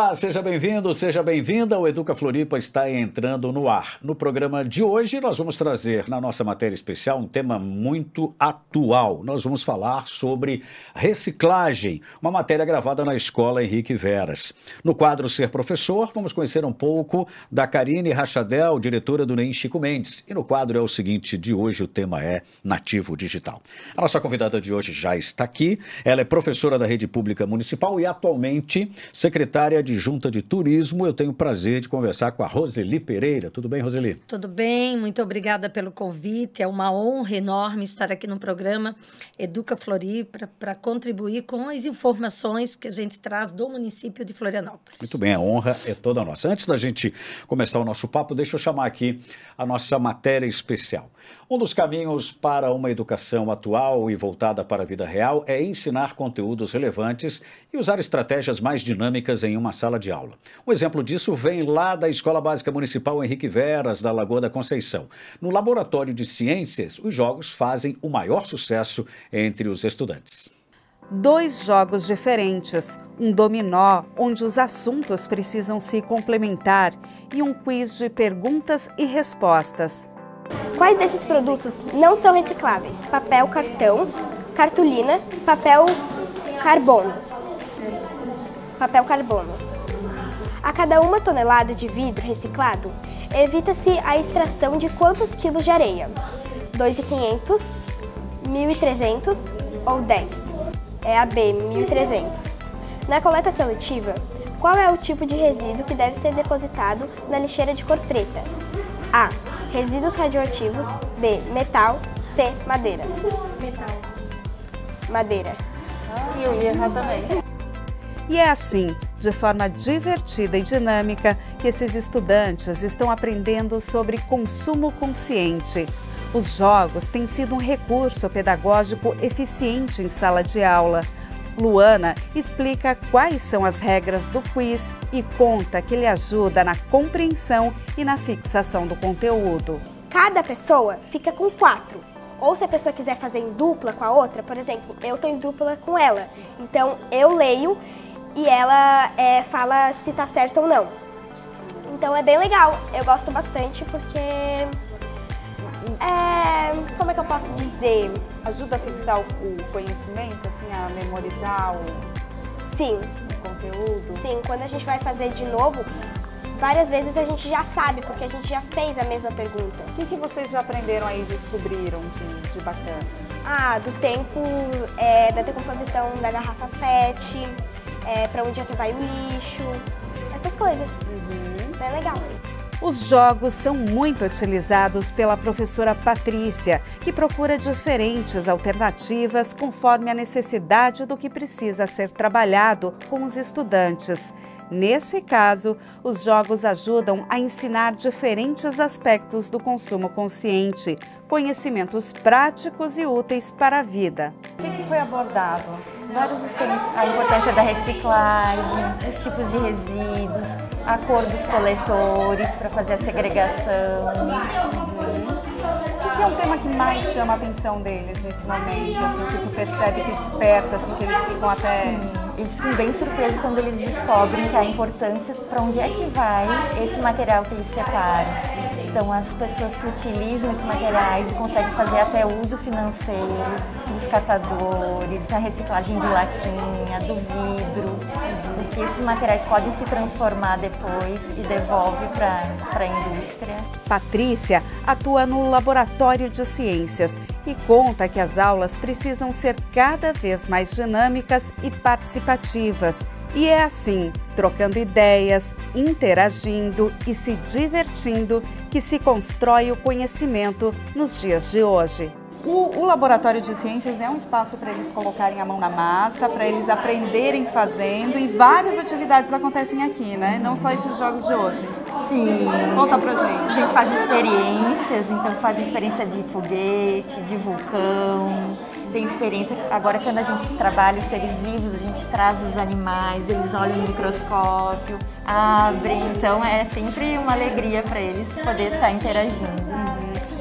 Olá, seja bem-vindo, seja bem-vinda. O Educa Floripa está entrando no ar. No programa de hoje, nós vamos trazer na nossa matéria especial um tema muito atual. Nós vamos falar sobre reciclagem, uma matéria gravada na escola Henrique Veras. No quadro Ser Professor, vamos conhecer um pouco da Karine Rachadel, diretora do NEM Chico Mendes. E no quadro é o seguinte: de hoje o tema é Nativo Digital. A nossa convidada de hoje já está aqui. Ela é professora da Rede Pública Municipal e atualmente secretária de junta de turismo, eu tenho o prazer de conversar com a Roseli Pereira. Tudo bem, Roseli? Tudo bem, muito obrigada pelo convite. É uma honra enorme estar aqui no programa Educa Floripa para contribuir com as informações que a gente traz do município de Florianópolis. Muito bem, a honra é toda nossa. Antes da gente começar o nosso papo, deixa eu chamar aqui a nossa matéria especial. Um dos caminhos para uma educação atual e voltada para a vida real é ensinar conteúdos relevantes e usar estratégias mais dinâmicas em uma uma sala de aula. Um exemplo disso vem lá da Escola Básica Municipal Henrique Veras, da Lagoa da Conceição. No Laboratório de Ciências, os jogos fazem o maior sucesso entre os estudantes dois jogos diferentes, um dominó onde os assuntos precisam se complementar e um quiz de perguntas e respostas. Quais desses produtos não são recicláveis? Papel, cartão, cartolina, papel carbono papel carbono. A cada uma tonelada de vidro reciclado, evita-se a extração de quantos quilos de areia? 2,500, 1.300 ou 10? É a B, 1.300. Na coleta seletiva, qual é o tipo de resíduo que deve ser depositado na lixeira de cor preta? A. Resíduos radioativos. B. Metal. C. Madeira. Metal. Madeira. Ah, eu ia errar também. E é assim, de forma divertida e dinâmica, que esses estudantes estão aprendendo sobre consumo consciente. Os jogos têm sido um recurso pedagógico eficiente em sala de aula. Luana explica quais são as regras do quiz e conta que ele ajuda na compreensão e na fixação do conteúdo. Cada pessoa fica com quatro. Ou se a pessoa quiser fazer em dupla com a outra, por exemplo, eu estou em dupla com ela. Então eu leio e ela é, fala se tá certo ou não. Então é bem legal, eu gosto bastante porque. É, como é que eu posso dizer? Ajuda a fixar o conhecimento, assim, a memorizar o. Sim. O conteúdo? Sim, quando a gente vai fazer de novo, várias vezes a gente já sabe, porque a gente já fez a mesma pergunta. O que, que vocês já aprenderam aí, descobriram de, de bacana? Ah, do tempo é, da decomposição da garrafa PET, é, para onde é que vai o lixo, essas coisas. Uhum. É legal. Os jogos são muito utilizados pela professora Patrícia, que procura diferentes alternativas conforme a necessidade do que precisa ser trabalhado com os estudantes. Nesse caso, os jogos ajudam a ensinar diferentes aspectos do consumo consciente, conhecimentos práticos e úteis para a vida. O que, que foi abordado? Vários temas, a importância da reciclagem, os tipos de resíduos, a cor dos coletores para fazer a segregação. O que é um tema que mais chama a atenção deles nesse momento, assim, que tu percebe que desperta, assim, que eles ficam até... Sim eles ficam bem surpresos quando eles descobrem que a importância para onde é que vai esse material que eles separam. Então, as pessoas que utilizam esses materiais e conseguem fazer até uso financeiro, catadores a reciclagem de latinha, do vidro, porque esses materiais podem se transformar depois e devolve para a indústria. Patrícia atua no Laboratório de Ciências e conta que as aulas precisam ser cada vez mais dinâmicas e participativas. E é assim, trocando ideias, interagindo e se divertindo, que se constrói o conhecimento nos dias de hoje. O, o, laboratório de ciências é um espaço para eles colocarem a mão na massa, para eles aprenderem fazendo e várias atividades acontecem aqui, né? Não só esses jogos de hoje. Sim. Conta pra gente. A gente faz experiências, então faz experiência de foguete, de vulcão. Tem experiência, agora quando a gente trabalha em seres vivos, a gente traz os animais, eles olham no microscópio, abrem, então é sempre uma alegria para eles poder estar tá interagindo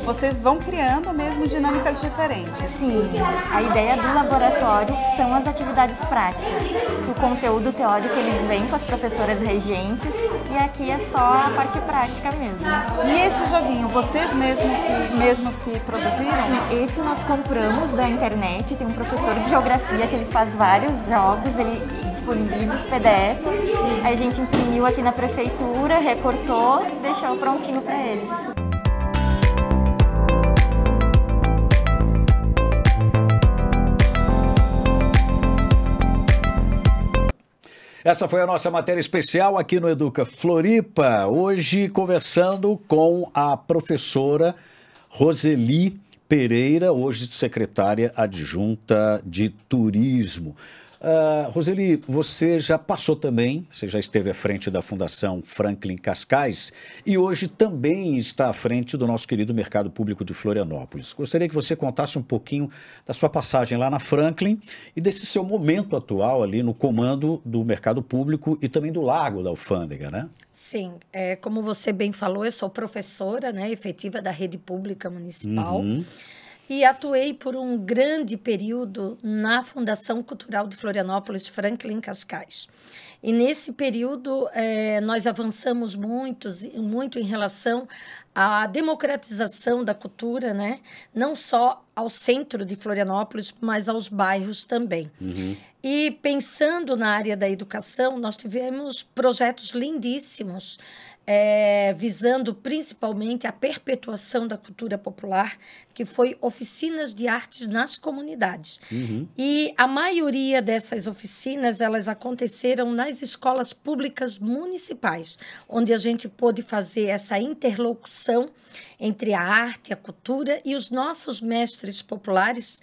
vocês vão criando mesmo dinâmicas diferentes. Sim, a ideia do laboratório são as atividades práticas. O conteúdo teórico eles vêm com as professoras regentes e aqui é só a parte prática mesmo. E esse joguinho, vocês mesmo que, mesmos que produziram? Sim, esse nós compramos da internet, tem um professor de geografia que ele faz vários jogos, ele disponibiliza os PDFs, a gente imprimiu aqui na prefeitura, recortou, deixou prontinho para eles. Essa foi a nossa matéria especial aqui no Educa Floripa, hoje conversando com a professora Roseli Pereira, hoje secretária adjunta de Turismo. Uh, Roseli, você já passou também, você já esteve à frente da Fundação Franklin Cascais e hoje também está à frente do nosso querido Mercado Público de Florianópolis. Gostaria que você contasse um pouquinho da sua passagem lá na Franklin e desse seu momento atual ali no comando do Mercado Público e também do Largo da Alfândega, né? Sim, é, como você bem falou, eu sou professora né, efetiva da rede pública municipal. Uhum e atuei por um grande período na Fundação Cultural de Florianópolis, Franklin Cascais. E nesse período eh, nós avançamos muito, muito em relação à democratização da cultura, né? não só ao centro de Florianópolis, mas aos bairros também. Uhum. E pensando na área da educação, nós tivemos projetos lindíssimos é, visando principalmente a perpetuação da cultura popular, que foi oficinas de artes nas comunidades. Uhum. E a maioria dessas oficinas, elas aconteceram nas escolas públicas municipais, onde a gente pôde fazer essa interlocução entre a arte, a cultura e os nossos mestres populares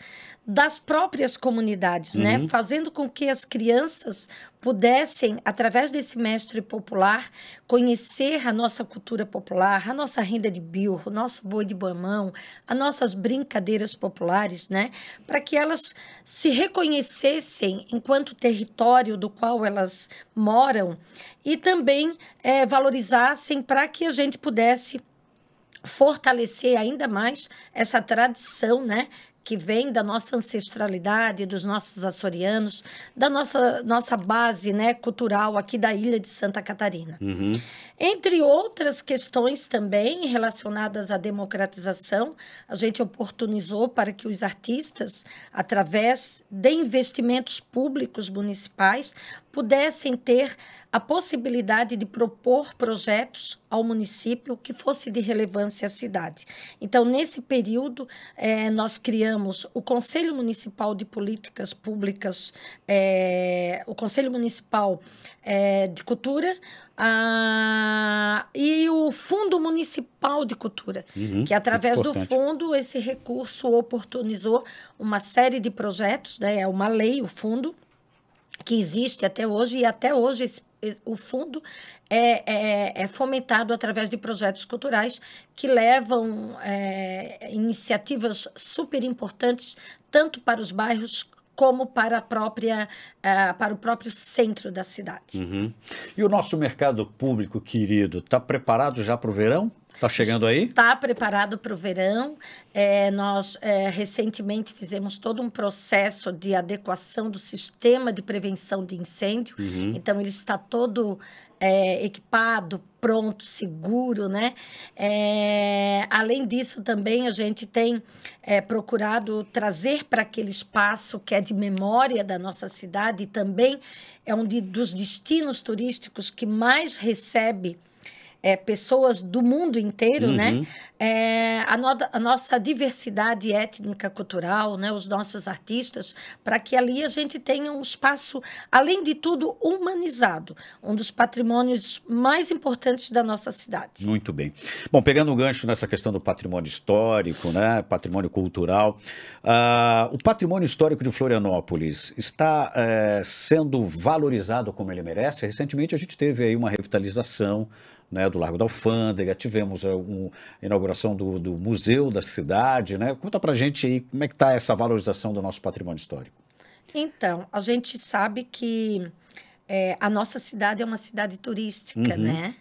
das próprias comunidades, né? uhum. né? Fazendo com que as crianças pudessem, através desse mestre popular, conhecer a nossa cultura popular, a nossa renda de bilro, o nosso boi de bamão, as nossas brincadeiras populares, né? Para que elas se reconhecessem enquanto território do qual elas moram e também é, valorizassem para que a gente pudesse fortalecer ainda mais essa tradição, né, que vem da nossa ancestralidade, dos nossos açorianos, da nossa, nossa base né, cultural aqui da ilha de Santa Catarina. Uhum. Entre outras questões também relacionadas à democratização, a gente oportunizou para que os artistas, através de investimentos públicos municipais, pudessem ter a possibilidade de propor projetos ao município que fosse de relevância à cidade. Então, nesse período, eh, nós criamos o Conselho Municipal de Políticas Públicas, eh, o Conselho Municipal eh, de Cultura ah, e o Fundo Municipal de Cultura, uhum, que através importante. do fundo, esse recurso oportunizou uma série de projetos, né, é uma lei o fundo, que existe até hoje, e até hoje esse, o fundo é, é, é, fomentado através de projetos culturais que levam é, iniciativas super importantes, tanto para os bairros como para, a própria, uh, para o próprio centro da cidade. Uhum. E o nosso mercado público, querido, está preparado já para o verão? Está chegando aí? Está preparado para o verão. É, nós é, recentemente fizemos todo um processo de adequação do sistema de prevenção de incêndio. Uhum. Então, ele está todo é, equipado, pronto, seguro, né? É, além disso, também a gente tem é, procurado trazer para aquele espaço que é de memória da nossa cidade e também é um de, dos destinos turísticos que mais recebe é, pessoas do mundo inteiro, né? uhum. né? É, a, no, a, nossa diversidade étnica, cultural, né? Os nossos artistas, para que ali a gente tenha um espaço, além de tudo, humanizado. Um dos patrimônios mais importantes da nossa cidade. Muito bem. Bom, pegando um gancho nessa questão do patrimônio histórico, né? Patrimônio cultural. Uh, o patrimônio histórico de Florianópolis está uh, sendo valorizado como ele merece? Recentemente a gente teve aí uma revitalização né, do Largo da Alfândega, tivemos a eh, um, inauguração do, do, Museu da Cidade. Né? Conta para gente aí como é que está essa valorização do nosso patrimônio histórico. Então, a gente sabe que é, a nossa cidade é uma cidade turística, uhum. né?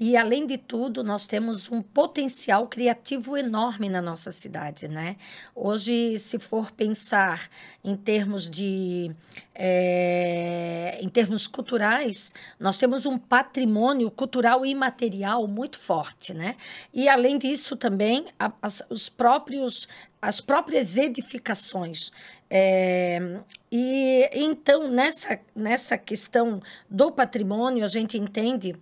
E, além de tudo, nós temos um potencial criativo enorme na nossa cidade, né? Hoje, se for pensar em termos de... É, em termos culturais, nós temos um patrimônio cultural e imaterial muito forte, né? E, além disso, também, a, as, os próprios as próprias edificações. É, e então, nessa, nessa questão do patrimônio, a gente entende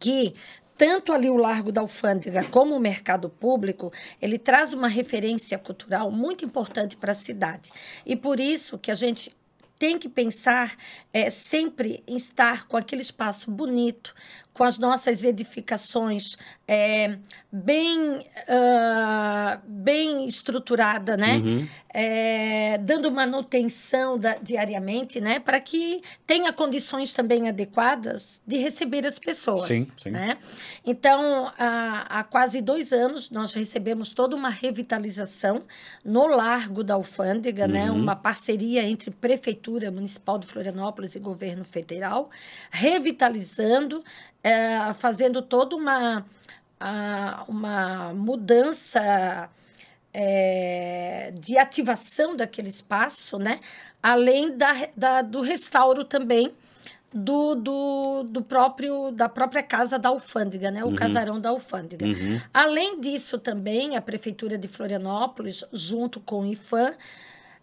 que tanto ali o Largo da Alfândega como o mercado público, ele traz uma referência cultural muito importante para a cidade. E por isso que a gente tem que pensar é, sempre em estar com aquele espaço bonito, com as nossas edificações é, bem, uh, bem estruturada, né? Uhum. É, dando manutenção da, diariamente, né? Para que tenha condições também adequadas de receber as pessoas. Sim, sim. Né? Então, há, há quase dois anos, nós recebemos toda uma revitalização no Largo da Alfândega, né? uhum. né? Uma parceria entre Prefeitura Municipal de Florianópolis e Governo Federal, revitalizando é, fazendo toda uma, a, uma mudança é, de ativação daquele espaço, né? Além da, da do restauro também do, do, do, próprio da própria casa da alfândega, né? O uhum. casarão da alfândega. Uhum. Além disso também a prefeitura de Florianópolis, junto com o IFAM,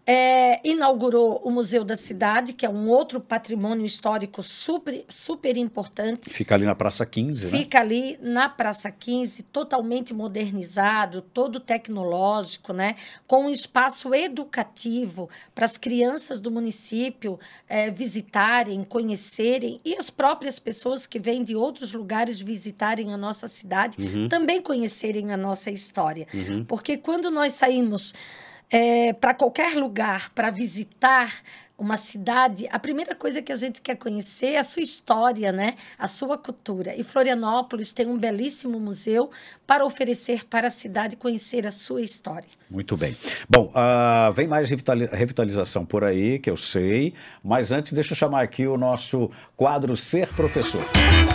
é, inaugurou o Museu da Cidade, que é um outro patrimônio histórico super, super importante. Fica ali na Praça 15, né? Fica ali na Praça 15, totalmente modernizado, todo tecnológico, né? com um espaço educativo para as crianças do município é, visitarem, conhecerem e as próprias pessoas que vêm de outros lugares visitarem a nossa cidade uhum. também conhecerem a nossa história. Uhum. Porque quando nós saímos é, para qualquer lugar, para visitar uma cidade, a primeira coisa que a gente quer conhecer é a sua história, né? A sua cultura. E Florianópolis tem um belíssimo museu para oferecer para a cidade conhecer a sua história. Muito bem. Bom, uh, vem mais revitalização por aí, que eu sei, mas antes deixa eu chamar aqui o nosso quadro Ser Professor. Música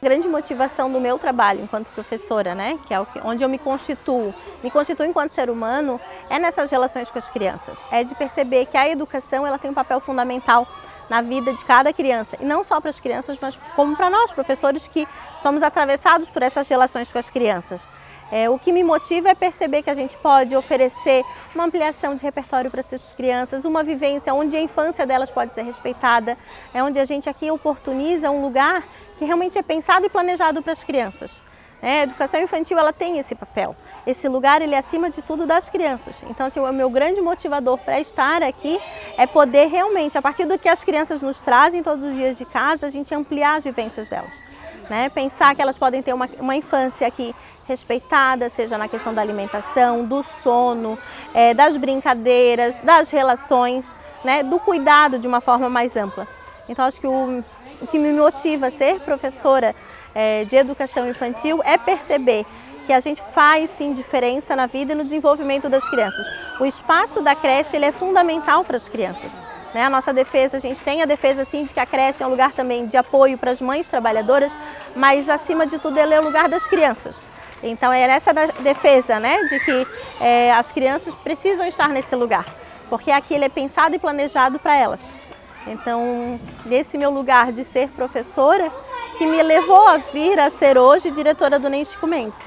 A grande motivação do meu trabalho enquanto professora, né, que é onde eu me constituo, me constituo enquanto ser humano, é nessas relações com as crianças. É de perceber que a educação ela tem um papel fundamental na vida de cada criança, e não só para as crianças, mas como para nós, professores, que somos atravessados por essas relações com as crianças. É, o que me motiva é perceber que a gente pode oferecer uma ampliação de repertório para essas crianças, uma vivência onde a infância delas pode ser respeitada, é onde a gente aqui oportuniza um lugar que realmente é pensado e planejado para as crianças. É, a educação infantil ela tem esse papel. Esse lugar ele é acima de tudo das crianças. Então assim, o meu grande motivador para estar aqui é poder realmente, a partir do que as crianças nos trazem todos os dias de casa, a gente ampliar as vivências delas. Né? Pensar que elas podem ter uma, uma infância aqui respeitada, seja na questão da alimentação, do sono, é, das brincadeiras, das relações, né? do cuidado de uma forma mais ampla. Então acho que o, o que me motiva a ser professora é, de educação infantil é perceber que a gente faz sim diferença na vida e no desenvolvimento das crianças. O espaço da creche ele é fundamental para as crianças. Né? A nossa defesa, a gente tem a defesa sim de que a creche é um lugar também de apoio para as mães trabalhadoras, mas acima de tudo ele é o lugar das crianças. Então é essa defesa né? de que é, as crianças precisam estar nesse lugar, porque aqui ele é pensado e planejado para elas. Então, nesse meu lugar de ser professora, que me levou a vir a ser hoje diretora do NEM Chico Mendes,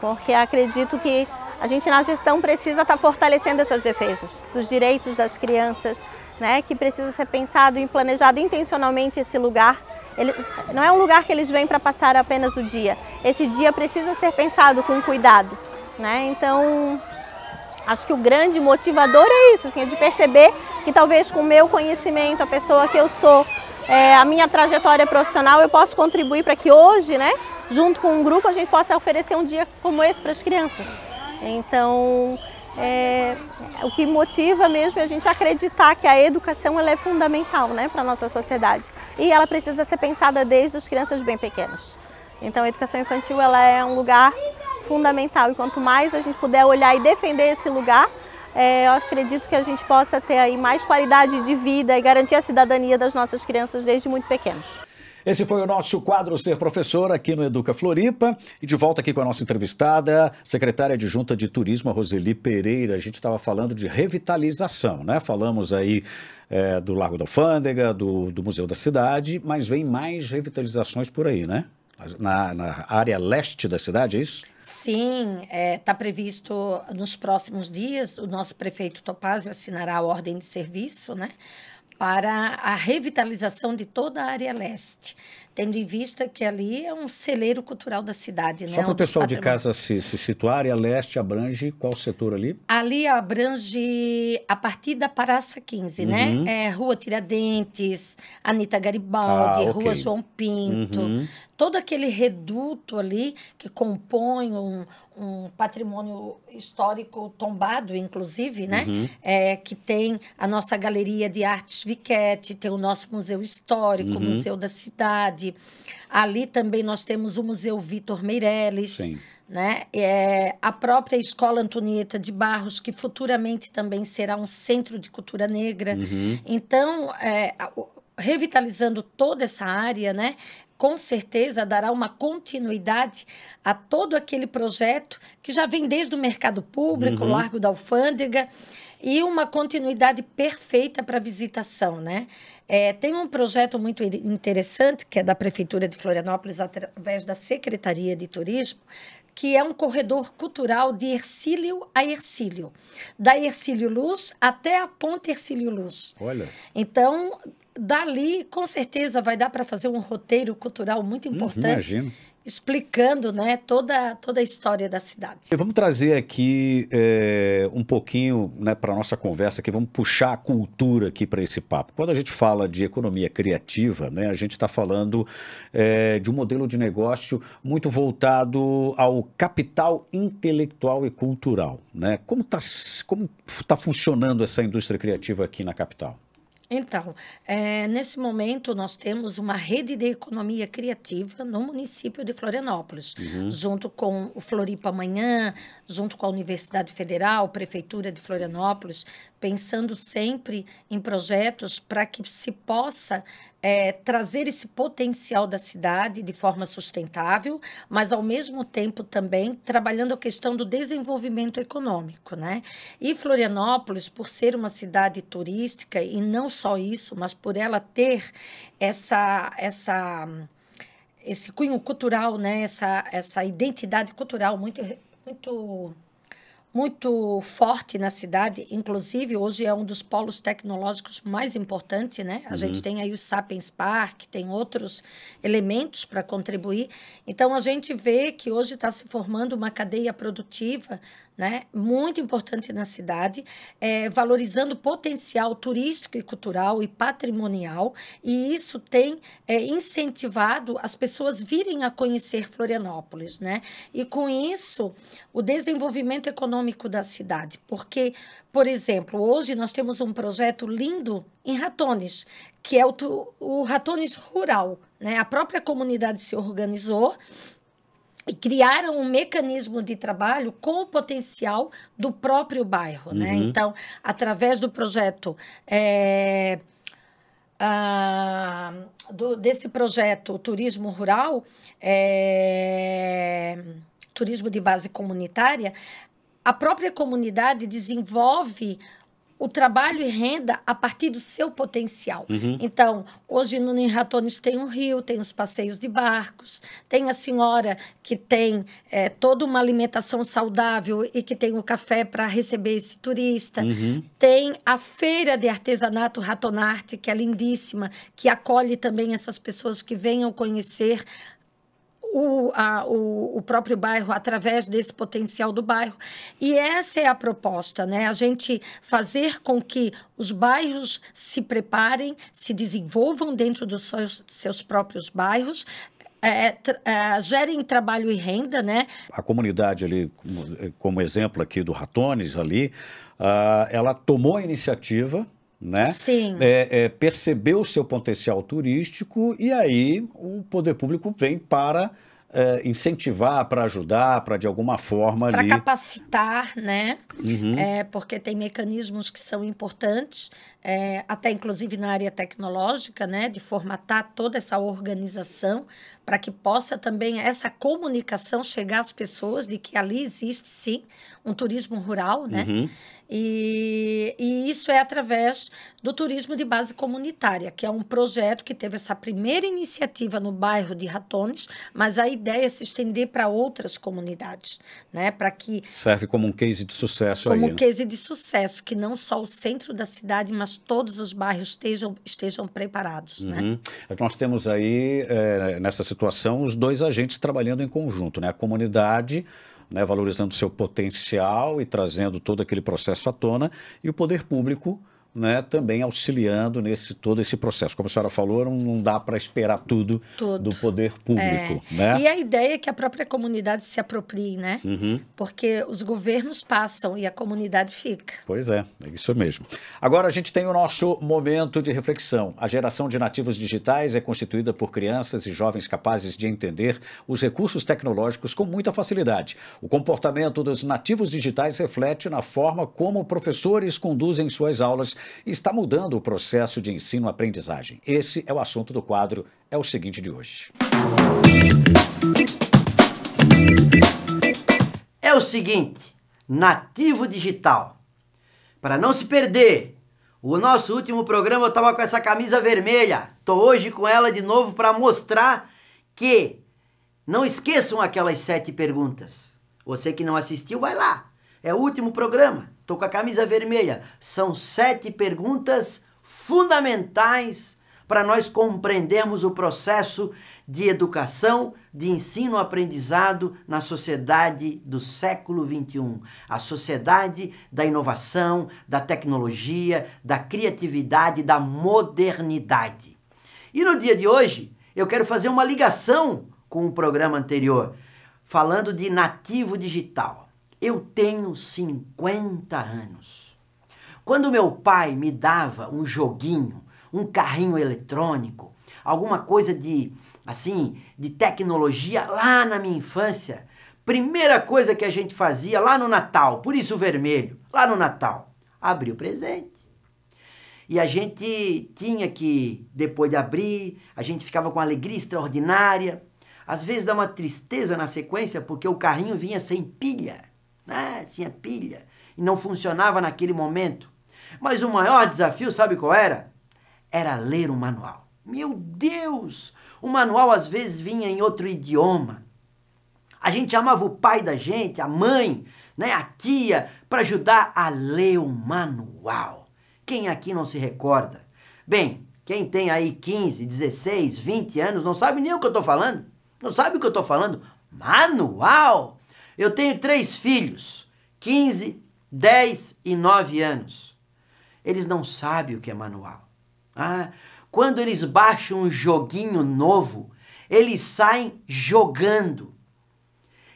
porque acredito que a gente na gestão precisa estar tá fortalecendo essas defesas dos direitos das crianças, né, que precisa ser pensado e planejado intencionalmente esse lugar. Ele, não é um lugar que eles vêm para passar apenas o dia. Esse dia precisa ser pensado com cuidado. Né? Então, Acho que o grande motivador é isso, assim, é de perceber que talvez com o meu conhecimento, a pessoa que eu sou, é, a minha trajetória profissional, eu posso contribuir para que hoje, né, junto com um grupo, a gente possa oferecer um dia como esse para as crianças. Então, é, o que motiva mesmo é a gente acreditar que a educação ela é fundamental né, para a nossa sociedade. E ela precisa ser pensada desde as crianças bem pequenas. Então, a educação infantil ela é um lugar fundamental. E quanto mais a gente puder olhar e defender esse lugar, é, eu acredito que a gente possa ter aí mais qualidade de vida e garantir a cidadania das nossas crianças desde muito pequenos. Esse foi o nosso quadro Ser Professor aqui no Educa Floripa. E de volta aqui com a nossa entrevistada, secretária adjunta de, de Turismo, Roseli Pereira. A gente estava falando de revitalização, né? Falamos aí é, do Largo da Alfândega, do, do Museu da Cidade, mas vem mais revitalizações por aí, né? na, na área leste da cidade, é isso? Sim, está é, tá previsto nos próximos dias, o nosso prefeito Topazio assinará a ordem de serviço, né? Para a revitalização de toda a área leste tendo em vista que ali é um celeiro cultural da cidade. Só né? para o pessoal de casa se, se situar, a leste abrange qual setor ali? Ali abrange a partir da Praça 15, né? uhum. né? É, Rua Tiradentes, Anitta Garibaldi, ah, okay. Rua João Pinto, uhum. todo aquele reduto ali que compõe um, um patrimônio histórico tombado, inclusive, né? Uhum. É, que tem a nossa Galeria de Artes Viquete, tem o nosso Museu Histórico, uhum. Museu da Cidade, Ali também nós temos o Museu Vitor Meirelles. Sim. Né? É, a própria Escola Antonieta de Barros, que futuramente também será um centro de cultura negra. Uhum. Então, é, revitalizando toda essa área, né? com certeza dará uma continuidade a todo aquele projeto que já vem desde o mercado público, uhum. Largo da Alfândega, e uma continuidade perfeita para visitação, né? É, tem um projeto muito interessante que é da Prefeitura de Florianópolis através da Secretaria de Turismo, que é um corredor cultural de Ercílio a Ercílio, da Ercílio Luz até a Ponte Ercílio Luz. Olha. Então, dali com certeza vai dar para fazer um roteiro cultural muito hum, importante. Hum, imagino explicando né, toda, toda a história da cidade. Vamos trazer aqui é, um pouquinho né, para a nossa conversa aqui, vamos puxar a cultura aqui para esse papo. Quando a gente fala de economia criativa, né, a gente está falando é, de um modelo de negócio muito voltado ao capital intelectual e cultural. Né? Como está como tá funcionando essa indústria criativa aqui na capital? Então, é, nesse momento nós temos uma rede de economia criativa no município de Florianópolis, uhum. junto com o Floripa Amanhã, junto com a Universidade Federal, Prefeitura de Florianópolis, pensando sempre em projetos para que se possa é, trazer esse potencial da cidade de forma sustentável, mas ao mesmo tempo também trabalhando a questão do desenvolvimento econômico, né? E Florianópolis, por ser uma cidade turística e não só isso, mas por ela ter essa essa esse cunho cultural, né? Essa essa identidade cultural muito muito muito forte na cidade, inclusive hoje é um dos polos tecnológicos mais importantes, né? A uhum. gente tem aí o Sapiens Park, tem outros elementos para contribuir. Então a gente vê que hoje está se formando uma cadeia produtiva né? Muito importante na cidade, é, valorizando o potencial turístico e cultural e patrimonial, e isso tem é, incentivado as pessoas virem a conhecer Florianópolis, né? E com isso, o desenvolvimento econômico da cidade, porque por exemplo, hoje nós temos um projeto lindo em Ratones, que é o, o Ratones Rural. Né? A própria comunidade se organizou criaram um mecanismo de trabalho com o potencial do próprio bairro, né? uhum. né? Então, através do projeto é, ah, do, desse projeto Turismo Rural, é, Turismo de Base Comunitária, a própria comunidade desenvolve o trabalho e renda a partir do seu potencial. Uhum. Então, hoje no Ninratones tem um rio, tem os passeios de barcos, tem a senhora que tem é, toda uma alimentação saudável e que tem o um café para receber esse turista, uhum. tem a feira de artesanato Ratonarte, que é lindíssima, que acolhe também essas pessoas que venham conhecer o, a, o, o, próprio bairro através desse potencial do bairro. E essa é a proposta, né? A gente fazer com que os bairros se preparem, se desenvolvam dentro dos seus, seus próprios bairros, é, é, é gerem trabalho e renda, né? A comunidade ali, como exemplo aqui do Ratones ali, uh, ela tomou a iniciativa né? Sim. É, é, percebeu o seu potencial turístico e aí o poder público vem para é, incentivar, para ajudar, para de alguma forma ali... Para capacitar, né? Uhum. É, porque tem mecanismos que são importantes é, até inclusive na área tecnológica, né, de formatar toda essa organização para que possa também essa comunicação chegar às pessoas de que ali existe sim um turismo rural, né? Uhum. E, e, isso é através do turismo de base comunitária, que é um projeto que teve essa primeira iniciativa no bairro de Ratones, mas a ideia é se estender para outras comunidades, né? Para que serve como um case de sucesso como aí, um né? case de sucesso que não só o centro da cidade, mas mas todos os bairros estejam, estejam preparados. Né? Uhum. Né? Nós temos aí, é, nessa situação, os dois agentes trabalhando em conjunto, né? a comunidade né, valorizando seu potencial e trazendo todo aquele processo à tona, e o poder público né, também auxiliando nesse todo esse processo. Como a senhora falou, não, não dá para esperar tudo, do poder público. É. Né? E a ideia é que a própria comunidade se aproprie, né? Uhum. Porque os governos passam e a comunidade fica. Pois é, é isso mesmo. Agora a gente tem o nosso momento de reflexão. A geração de nativos digitais é constituída por crianças e jovens capazes de entender os recursos tecnológicos com muita facilidade. O comportamento dos nativos digitais reflete na forma como professores conduzem suas aulas está mudando o processo de ensino-aprendizagem. Esse é o assunto do quadro, é o seguinte de hoje. É o seguinte, nativo digital. Para não se perder, o nosso último programa eu estava com essa camisa vermelha. Tô hoje com ela de novo para mostrar que não esqueçam aquelas sete perguntas. Você que não assistiu, vai lá. É o último programa. Estou com a camisa vermelha. São sete perguntas fundamentais para nós compreendermos o processo de educação, de ensino-aprendizado na sociedade do século XXI, a sociedade da inovação, da tecnologia, da criatividade, da modernidade. E no dia de hoje, eu quero fazer uma ligação com o programa anterior, falando de nativo digital. Eu tenho 50 anos. Quando meu pai me dava um joguinho, um carrinho eletrônico, alguma coisa de assim, de tecnologia lá na minha infância, primeira coisa que a gente fazia lá no Natal, por isso o vermelho, lá no Natal, abrir o presente. E a gente tinha que, depois de abrir, a gente ficava com alegria extraordinária. Às vezes dá uma tristeza na sequência porque o carrinho vinha sem pilha. Ah, tinha pilha e não funcionava naquele momento. Mas o maior desafio, sabe qual era? Era ler o um manual. Meu Deus! O manual às vezes vinha em outro idioma. A gente amava o pai da gente, a mãe, né, a tia, para ajudar a ler o manual. Quem aqui não se recorda? Bem, quem tem aí 15, 16, 20 anos não sabe nem o que eu estou falando. Não sabe o que eu estou falando? Manual! Eu tenho três filhos, 15, 10 e 9 anos. Eles não sabem o que é manual. Ah, quando eles baixam um joguinho novo, eles saem jogando.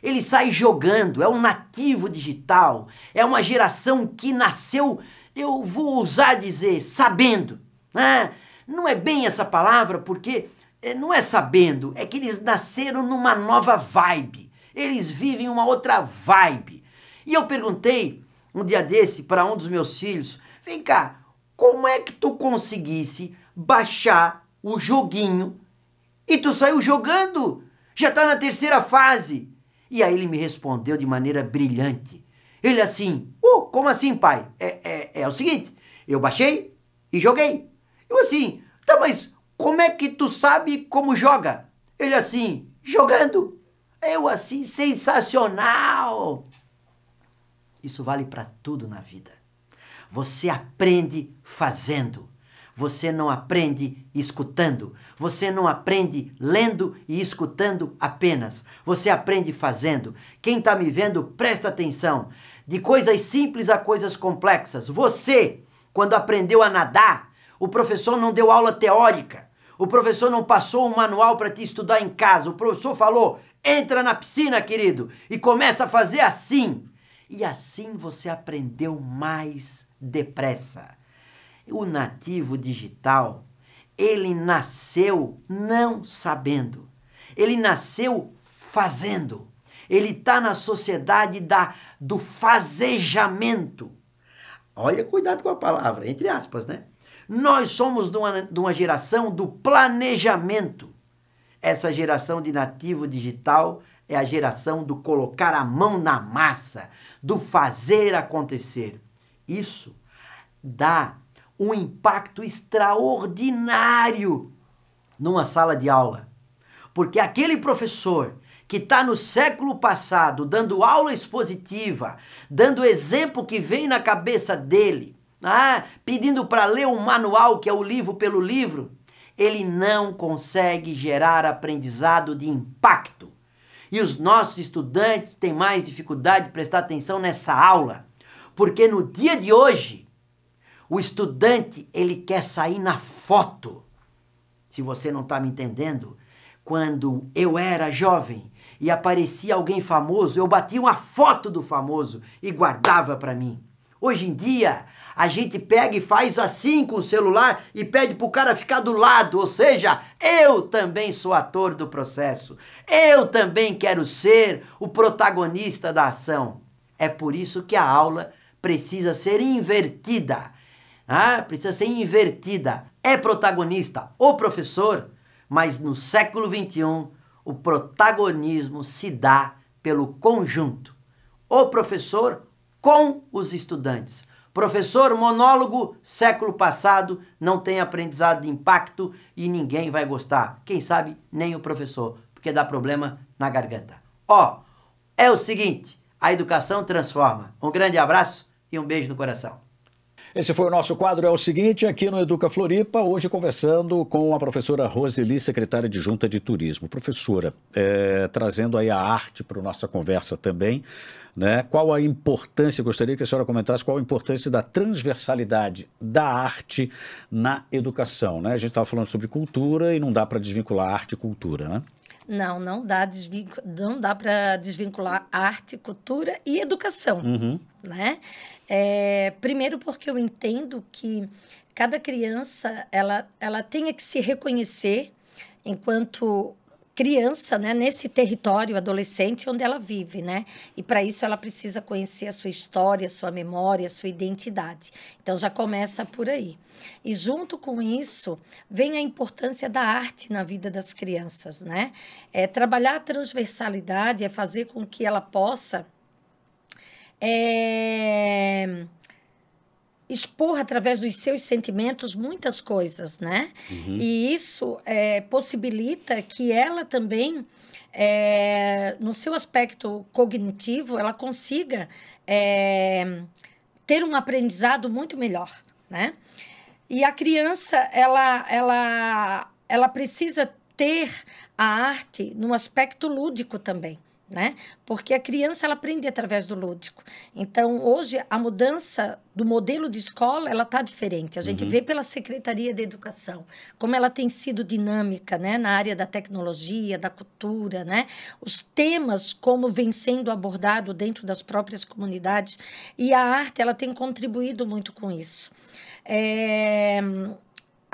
Eles saem jogando, é um nativo digital, é uma geração que nasceu, eu vou ousar dizer, sabendo. Ah, não é bem essa palavra, porque eh, não é sabendo, é que eles nasceram numa nova vibe. Eles vivem uma outra vibe. E eu perguntei um dia desse para um dos meus filhos: vem cá, como é que tu conseguisse baixar o joguinho e tu saiu jogando? Já está na terceira fase. E aí ele me respondeu de maneira brilhante. Ele assim, oh, como assim, pai? É, é, é o seguinte, eu baixei e joguei. Eu assim, tá, mas como é que tu sabe como joga? Ele assim, jogando. Eu assim, sensacional! Isso vale para tudo na vida. Você aprende fazendo. Você não aprende escutando. Você não aprende lendo e escutando apenas. Você aprende fazendo. Quem está me vendo, presta atenção. De coisas simples a coisas complexas. Você, quando aprendeu a nadar, o professor não deu aula teórica. O professor não passou um manual para te estudar em casa. O professor falou: entra na piscina, querido, e começa a fazer assim. E assim você aprendeu mais depressa. O nativo digital, ele nasceu não sabendo. Ele nasceu fazendo. Ele está na sociedade da, do fazejamento. Olha, cuidado com a palavra, entre aspas, né? Nós somos de uma, de uma geração do planejamento. Essa geração de nativo digital é a geração do colocar a mão na massa, do fazer acontecer. Isso dá um impacto extraordinário numa sala de aula. Porque aquele professor que está no século passado dando aula expositiva, dando exemplo que vem na cabeça dele, ah, pedindo para ler um manual que é o livro pelo livro, ele não consegue gerar aprendizado de impacto. E os nossos estudantes têm mais dificuldade de prestar atenção nessa aula, porque no dia de hoje o estudante ele quer sair na foto. Se você não está me entendendo, quando eu era jovem e aparecia alguém famoso, eu batia uma foto do famoso e guardava para mim. Hoje em dia, a gente pega e faz assim com o celular e pede pro cara ficar do lado, ou seja, eu também sou ator do processo. Eu também quero ser o protagonista da ação. É por isso que a aula precisa ser invertida. Ah, precisa ser invertida. É protagonista o professor, mas no século XXI o protagonismo se dá pelo conjunto. O professor com os estudantes. Professor, monólogo, século passado, não tem aprendizado de impacto e ninguém vai gostar. Quem sabe nem o professor, porque dá problema na garganta. Ó, oh, é o seguinte, a educação transforma. Um grande abraço e um beijo no coração. Esse foi o nosso quadro, é o seguinte, aqui no Educa Floripa, hoje conversando com a professora Roseli, secretária de Junta de Turismo. Professora, é, trazendo aí a arte para nossa conversa também, né? Qual a importância, gostaria que a senhora comentasse, qual a importância da transversalidade da arte na educação? Né? A gente estava falando sobre cultura e não dá para desvincular arte e cultura, né? Não, não dá, desvincul... não dá para desvincular arte, cultura e educação, uhum. né? É, primeiro porque eu entendo que cada criança, ela, ela tenha que se reconhecer enquanto criança, né, nesse território adolescente onde ela vive, né? E para isso ela precisa conhecer a sua história, a sua memória, a sua identidade. Então já começa por aí. E junto com isso, vem a importância da arte na vida das crianças, né? É trabalhar a transversalidade, é fazer com que ela possa é expor através dos seus sentimentos muitas coisas, né? Uhum. E isso é, possibilita que ela também, é, no seu aspecto cognitivo, ela consiga é, ter um aprendizado muito melhor, né? E a criança, ela, ela, ela precisa ter a arte num aspecto lúdico também né? Porque a criança ela aprende através do lúdico. Então, hoje a mudança do modelo de escola, ela está diferente. A gente uhum. vê pela Secretaria de Educação como ela tem sido dinâmica, né, na área da tecnologia, da cultura, né? Os temas como vem sendo abordado dentro das próprias comunidades e a arte, ela tem contribuído muito com isso. É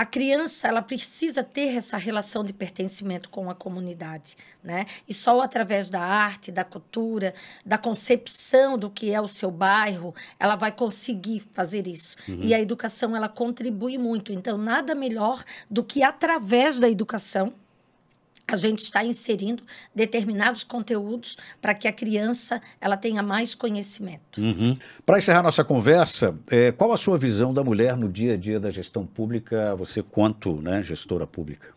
a criança ela precisa ter essa relação de pertencimento com a comunidade, né? E só através da arte, da cultura, da concepção do que é o seu bairro, ela vai conseguir fazer isso. Uhum. E a educação ela contribui muito. Então nada melhor do que através da educação a gente está inserindo determinados conteúdos para que a criança ela tenha mais conhecimento. Uhum. Para encerrar nossa conversa, é, qual a sua visão da mulher no dia a dia da gestão pública, você quanto né, gestora pública?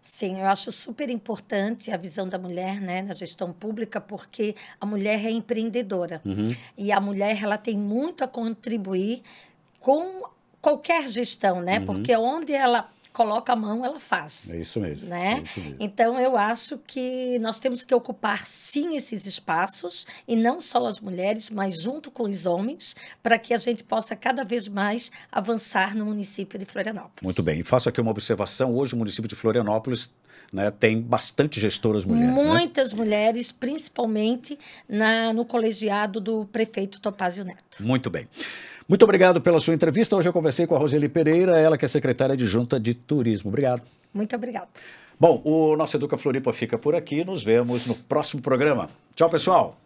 Sim, eu acho super importante a visão da mulher né, na gestão pública, porque a mulher é empreendedora uhum. e a mulher ela tem muito a contribuir com qualquer gestão, né? Uhum. Porque onde ela coloca a mão, ela faz. É isso mesmo. Né? É isso mesmo. Então, eu acho que nós temos que ocupar, sim, esses espaços, e não só as mulheres, mas junto com os homens, para que a gente possa cada vez mais avançar no município de Florianópolis. Muito bem. E faço aqui uma observação. Hoje, o município de Florianópolis né, tem bastante gestoras mulheres. Né? Muitas né? mulheres, principalmente na, no colegiado do prefeito Topazio Neto. Muito bem. Muito obrigado pela sua entrevista. Hoje eu conversei com a Roseli Pereira, ela que é secretária adjunta de, de Turismo. Obrigado. Muito obrigado. Bom, o nosso Educa Floripa fica por aqui. Nos vemos no próximo programa. Tchau, pessoal.